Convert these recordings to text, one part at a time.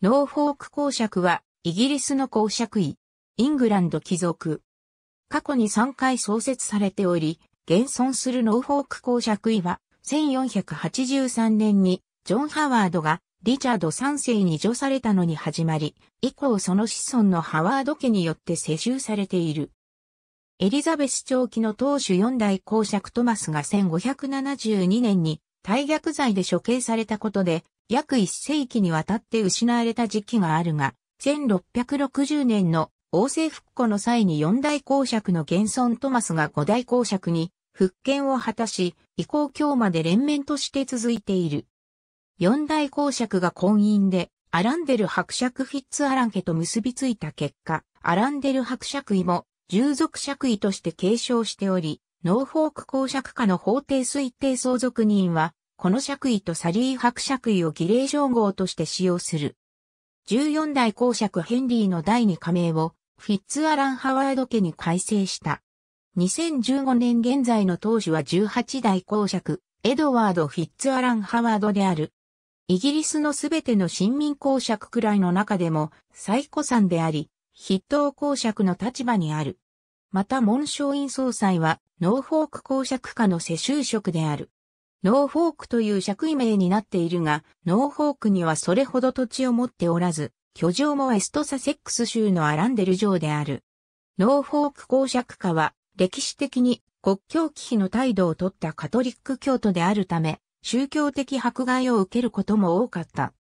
ノーフォーク公爵は、イギリスの公爵位、イングランド貴族。過去に3回創設されており、現存するノーフォーク公爵位は、1483年に、ジョン・ハワードが、リチャード3世に除されたのに始まり、以降その子孫のハワード家によって世襲されている。エリザベス長期の当主4代公爵トマスが1572年に、大逆罪で処刑されたことで、約一世紀にわたって失われた時期があるが、1660年の王政復古の際に四大公爵の現存トマスが五大公爵に復権を果たし、以降今日まで連綿として続いている。四大公爵が婚姻で、アランデル伯爵フィッツアラン家と結びついた結果、アランデル伯爵位も従属爵位として継承しており、ノーフォーク公爵家の法定推定相続人は、この爵位とサリー伯爵位を儀礼称号として使用する。14代公爵ヘンリーの第2加盟をフィッツアラン・ハワード家に改正した。2015年現在の当主は18代公爵、エドワード・フィッツアラン・ハワードである。イギリスのすべての新民公爵くらいの中でも最古参であり、筆頭公爵の立場にある。また、紋章院総裁は、ノーフォーク公爵下の世襲職である。ノーフォークという借位名になっているが、ノーフォークにはそれほど土地を持っておらず、居城もエストサセックス州のアランデル城である。ノーフォーク公爵家は、歴史的に国境危機の態度をとったカトリック教徒であるため、宗教的迫害を受けることも多かった。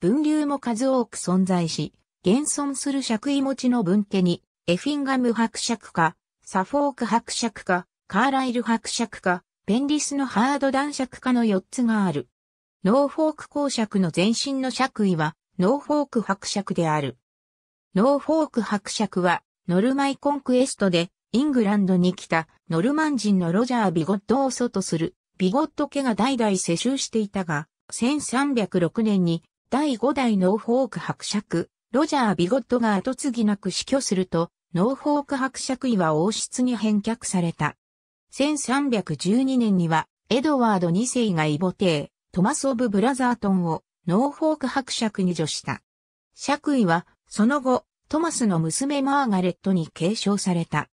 分流も数多く存在し、現存する借位持ちの分家に、エフィンガム伯爵家、サフォーク伯爵家、カーライル伯爵家、ペンリスのハード男爵化の4つがある。ノーフォーク公爵の前身の爵位は、ノーフォーク伯爵である。ノーフォーク伯爵は、ノルマイコンクエストで、イングランドに来たノルマン人のロジャー・ビゴットを祖とする、ビゴット家が代々世襲していたが、1306年に第5代ノーフォーク伯爵、ロジャー・ビゴットが後継ぎなく死去すると、ノーフォーク伯爵位は王室に返却された。1312年には、エドワード2世が異母帝、トマス・オブ・ブラザートンを、ノーフォーク伯爵に助した。爵位は、その後、トマスの娘マーガレットに継承された。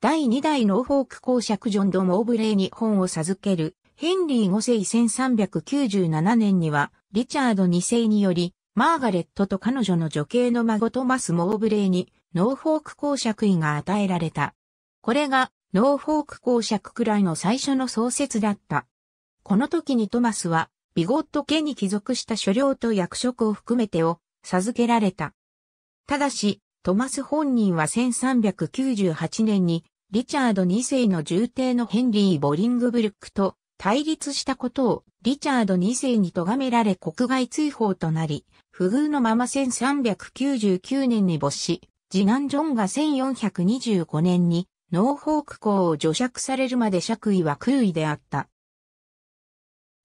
第2代ノーフォーク公爵ジョン・ド・モーブレイに本を授ける、ヘンリー5世1397年には、リチャード2世により、マーガレットと彼女の女系の孫トマス・モーブレイに、ノーフォーク公爵位が与えられた。これが、ノーフォーク公爵くらいの最初の創設だった。この時にトマスは、ビゴット家に帰属した所領と役職を含めてを授けられた。ただし、トマス本人は1398年に、リチャード2世の重帝のヘンリー・ボリングブルックと対立したことをリチャード2世に咎められ国外追放となり、不遇のまま1399年に没し、次男ジョンが1425年にノーホーク公を除釈されるまで爵位は空位であった。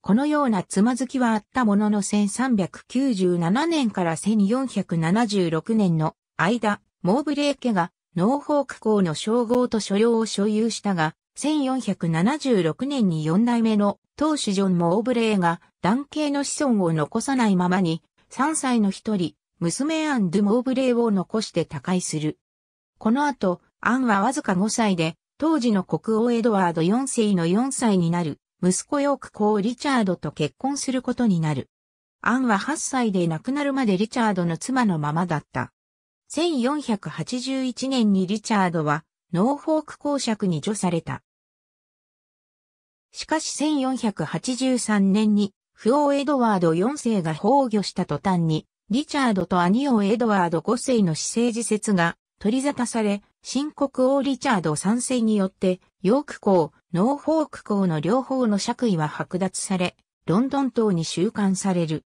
このようなつまずきはあったものの1397年から1476年の間、モーブレー家がノーホーク公の称号と所領を所有したが、1476年に4代目の当主ジョン・モーブレーが男系の子孫を残さないままに、3歳の一人、娘アン・ドゥ・モーブレーを残して他界する。この後、アンはわずか5歳で、当時の国王エドワード4世の4歳になる、息子ヨーク公リチャードと結婚することになる。アンは8歳で亡くなるまでリチャードの妻のままだった。1481年にリチャードは、ノーフォーク公爵に除された。しかし1483年に、不王エドワード4世が崩御した途端に、リチャードと兄王エドワード5世の私生自説が取り沙汰され、新国王リチャード3世によって、ヨーク公、ノーフォーク公の両方の爵位は剥奪され、ロンドン島に収監される。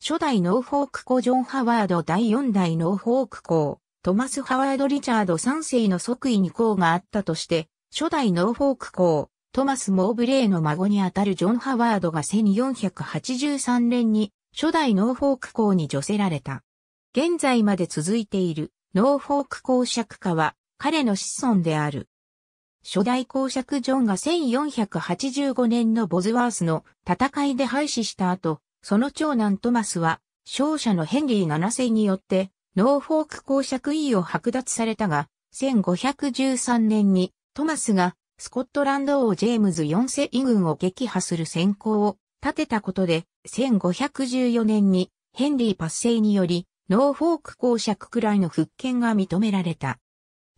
初代ノーフォーク公ジョン・ハワード第4代ノーフォーク公、トマス・ハワード・リチャード3世の即位に功があったとして、初代ノーフォーク公、トマス・モーブレイの孫にあたるジョン・ハワードが1483年に初代ノーフォーク公に除せられた。現在まで続いているノーフォーク公爵家は彼の子孫である。初代公爵ジョンが1485年のボズワースの戦いで廃止した後、その長男トマスは、勝者のヘンリー7世によって、ノーフォーク公爵位を剥奪されたが、1513年にトマスがスコットランド王ジェームズ4世位軍を撃破する先行を立てたことで、1514年にヘンリー8世によりノーフォーク公爵くらいの復権が認められた。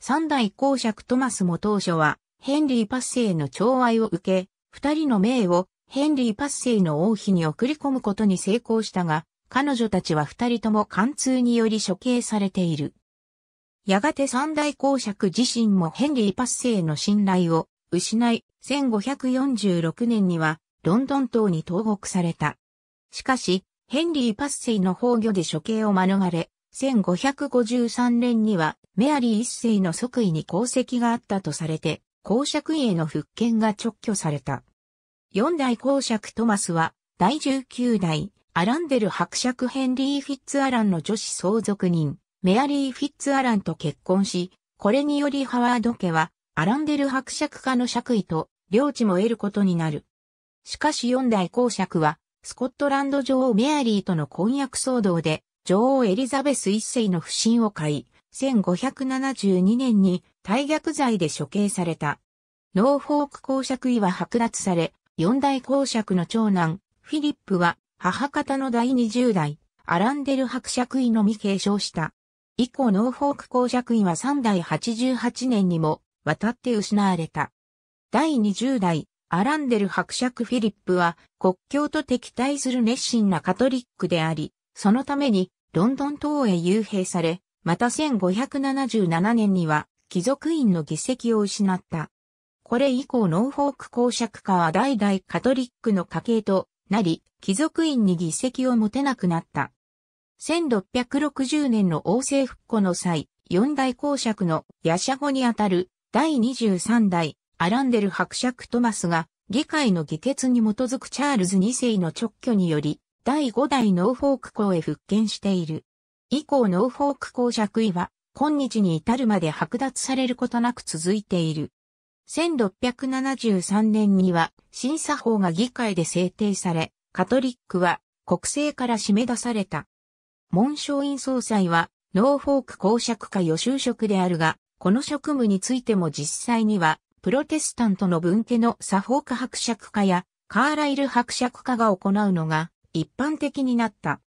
三代公爵トマスも当初は、ヘンリー・パッセイの寵愛を受け、二人の命をヘンリー・パッセイの王妃に送り込むことに成功したが、彼女たちは二人とも貫通により処刑されている。やがて三大公爵自身もヘンリー・パッセイの信頼を失い、1546年にはロンドン島に投獄された。しかし、ヘンリー・パッセイの崩御で処刑を免れ、1553年にはメアリー一世の即位に功績があったとされて、公爵位への復権が直挙された。四代公爵トマスは、第19代、アランデル伯爵ヘンリー・フィッツアランの女子相続人、メアリー・フィッツアランと結婚し、これによりハワード家は、アランデル伯爵家の爵位と、領地も得ることになる。しかし四代公爵は、スコットランド女王メアリーとの婚約騒動で、女王エリザベス一世の不信を買い、1572年に大逆罪で処刑された。ノーフォーク公爵位は剥奪され、四代公爵の長男、フィリップは、母方の第20代、アランデル伯爵位のみ継承した。以降ノーフォーク公爵位は3代88年にも、渡って失われた。第20代、アランデル伯爵フィリップは国境と敵対する熱心なカトリックであり、そのためにロンドン島へ幽閉され、また1577年には貴族院の議席を失った。これ以降ノーフォーク公爵家は代々カトリックの家系となり、貴族院に議席を持てなくなった。1660年の王政復古の際、四大公爵のヤシャホにあたる第23代アランデル伯爵トマスが議会の議決に基づくチャールズ2世の直挙により第5代ノーフォーク校へ復権している。以降ノーフォーク校爵位は今日に至るまで剥奪されることなく続いている。1673年には審査法が議会で制定され、カトリックは国政から締め出された。文章院総裁はノーフォーク公爵か予習職であるが、この職務についても実際にはプロテスタントの分家のサフォーク伯爵家やカーライル伯爵家が行うのが一般的になった。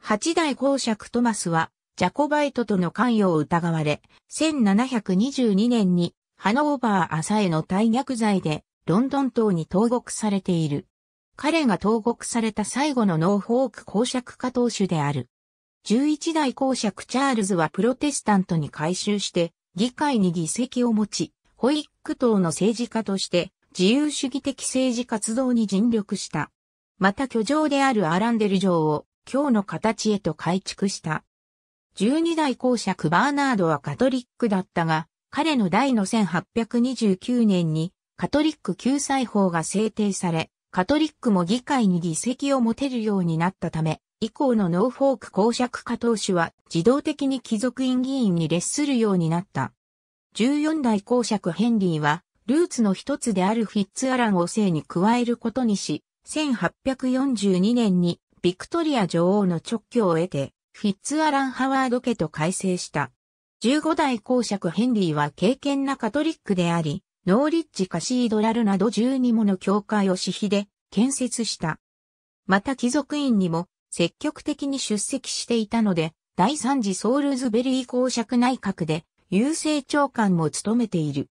八代公爵トマスはジャコバイトとの関与を疑われ、1722年にハノーバー朝への大逆罪でロンドン島に投獄されている。彼が投獄された最後のノーフォーク公爵家当主である。11代公爵チャールズはプロテスタントに改修して議会に議席を持ち、ホイック党の政治家として自由主義的政治活動に尽力した。また居城であるアランデル城を今日の形へと改築した。12代公爵バーナードはカトリックだったが、彼の代の1829年にカトリック救済法が制定され、カトリックも議会に議席を持てるようになったため、以降のノーフォーク公爵家当主は自動的に貴族院議員に列するようになった。14代公爵ヘンリーは、ルーツの一つであるフィッツアランを生に加えることにし、1842年にビクトリア女王の直居を得て、フィッツアラン・ハワード家と改正した。15代公爵ヘンリーは敬虔なカトリックであり、ノーリッジカシードラルなど12もの教会を私費で建設した。また貴族院にも積極的に出席していたので、第3次ソールズベリー公爵内閣で郵政長官も務めている。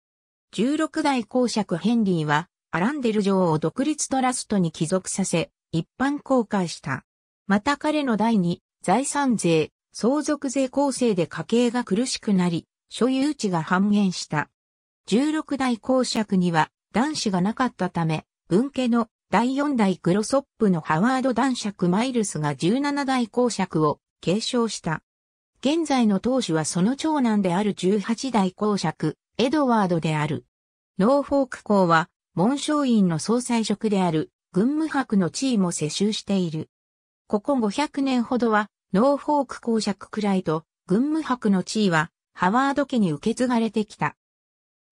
16代公爵ヘンリーは、アランデル城を独立トラストに帰属させ、一般公開した。また彼の第二、財産税、相続税構成で家計が苦しくなり、所有地が半減した。16代公爵には男子がなかったため、文家の第4代グロソップのハワード男爵マイルスが17代公爵を継承した。現在の当主はその長男である18代公爵、エドワードである。ノーフォーク公は、文章院の総裁職である、軍務博の地位も世襲している。ここ500年ほどは、ノーフォーク公爵くらいと、軍務博の地位は、ハワード家に受け継がれてきた。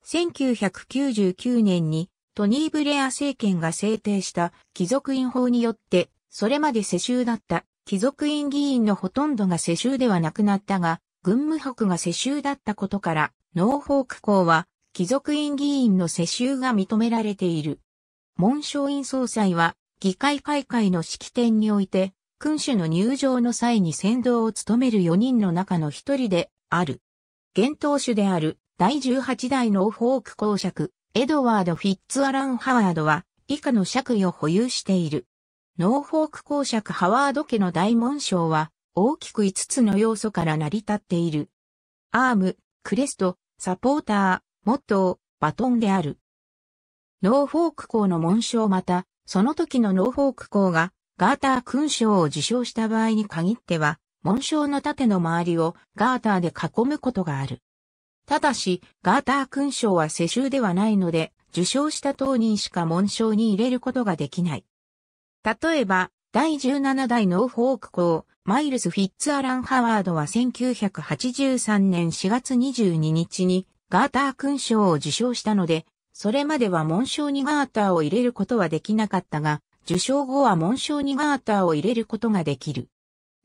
1999年に、トニー・ブレア政権が制定した貴族院法によって、それまで世襲だった貴族院議員のほとんどが世襲ではなくなったが、軍務北が世襲だったことから、ノーフォーク校は、貴族院議員の世襲が認められている。文章院総裁は、議会開会の式典において、君主の入場の際に先導を務める4人の中の一人である。現当主である第18代ノーフォーク公爵、エドワード・フィッツアラン・ハワードは、以下の爵位を保有している。ノーフォーク公爵ハワード家の大紋章は、大きく5つの要素から成り立っている。アーム、クレスト、サポーター、モットー、バトンである。ノーフォーク公の紋章また、その時のノーフォーク公が、ガーター勲章を受章した場合に限っては、紋章の盾の周りをガーターで囲むことがある。ただし、ガーター勲章は世襲ではないので、受章した当人しか紋章に入れることができない。例えば、第17代ノーフォーク校、マイルス・フィッツアラン・ハワードは1983年4月22日にガーター勲章を受章したので、それまでは紋章にガーターを入れることはできなかったが、受賞後は紋章にガーターを入れることができる。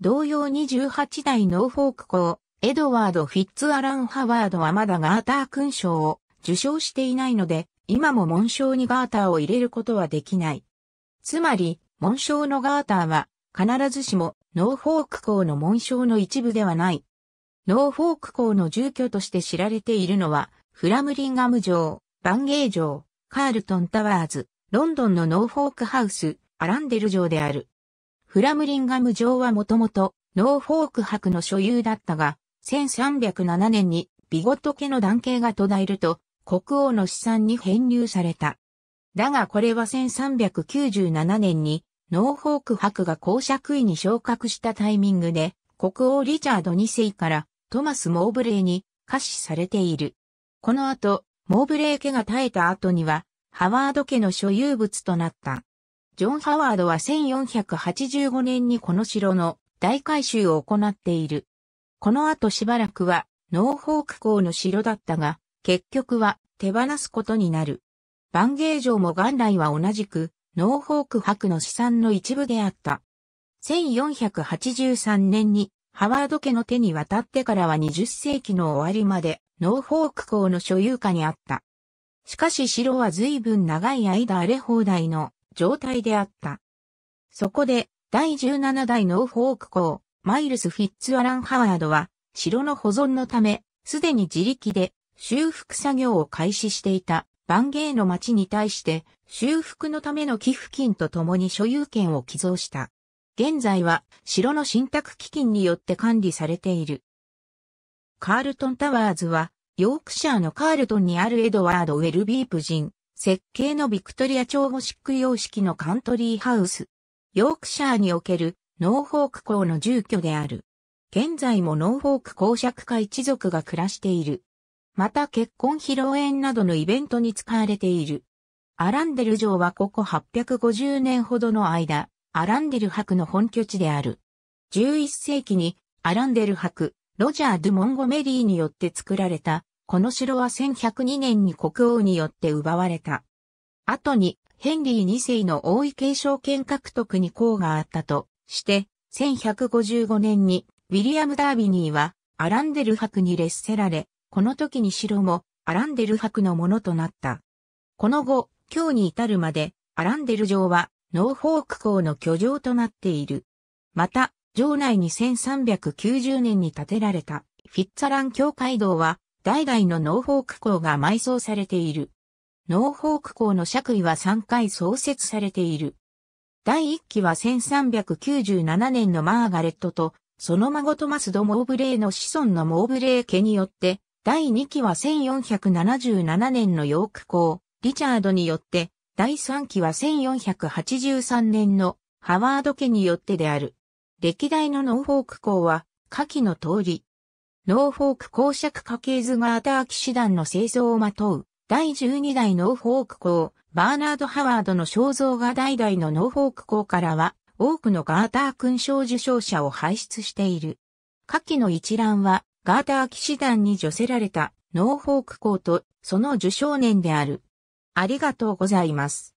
同様2 8代ノーフォーク校、エドワード・フィッツアラン・ハワードはまだガーター勲章を受賞していないので、今も紋章にガーターを入れることはできない。つまり、紋章のガーターは、必ずしもノーフォーク校の紋章の一部ではない。ノーフォーク校の住居として知られているのは、フラムリンガム城、バンゲー城、カールトンタワーズ、ロンドンのノーフォークハウス、アランデル城である。フラムリンガム城はもともとノーフォーク博の所有だったが、1307年にビゴト家の男系が途絶えると、国王の資産に編入された。だがこれは1397年にノーフォーク伯が公爵位に昇格したタイミングで、国王リチャード2世からトマス・モーブレーに可視されている。この後、モーブレー家が耐えた後には、ハワード家の所有物となった。ジョン・ハワードは1485年にこの城の大改修を行っている。この後しばらくはノーフォーク校の城だったが、結局は手放すことになる。バンゲー城も元来は同じくノーフォーク博の資産の一部であった。1483年にハワード家の手に渡ってからは20世紀の終わりまでノーフォーク校の所有下にあった。しかし城は随分長い間荒れ放題の状態であった。そこで第17代ノーフォーク校マイルス・フィッツアラン・ハワードは城の保存のためすでに自力で修復作業を開始していたバンゲーの町に対して修復のための寄付金とともに所有権を寄贈した。現在は城の信託基金によって管理されている。カールトンタワーズはヨークシャーのカールトンにあるエドワード・ウェルビープ人設計のビクトリア調ゴシック様式のカントリーハウス。ヨークシャーにおけるノーフォーク校の住居である。現在もノーフォーク公爵家一族が暮らしている。また結婚披露宴などのイベントに使われている。アランデル城はここ850年ほどの間、アランデル博の本拠地である。11世紀にアランデル博、ロジャー・ドゥ・モンゴメリーによって作られた、この城は1102年に国王によって奪われた。後にヘンリー2世の王位継承権獲得に功があったとして、1155年にウィリアム・ダービニーはアランデル博に劣せられ、この時に城もアランデル伯のものとなった。この後、今日に至るまで、アランデル城はノーフォーク港の居城となっている。また、城内に1390年に建てられたフィッツァラン教会堂は、代々のノーフォーク港が埋葬されている。ノーフォーク港の爵位は3回創設されている。第1期は1397年のマーガレットと、その孫トマス・ド・モーブレーの子孫のモーブレー家によって第2期は1477年のヨーク公、リチャードによって、第3期は1483年のハワード家によってである。歴代のノーフォーク公は、下記の通り。ノーフォーク公爵家系図がアター騎士団の製造をまとう。第12代ノーフォーク公、バーナード・ハワードの肖像が代々のノーフォーク公からは、多くのガーター勲章受章者を輩出している。下記の一覧は、ガーター騎士団に除せられたノーフォーク校とその受賞年である。ありがとうございます。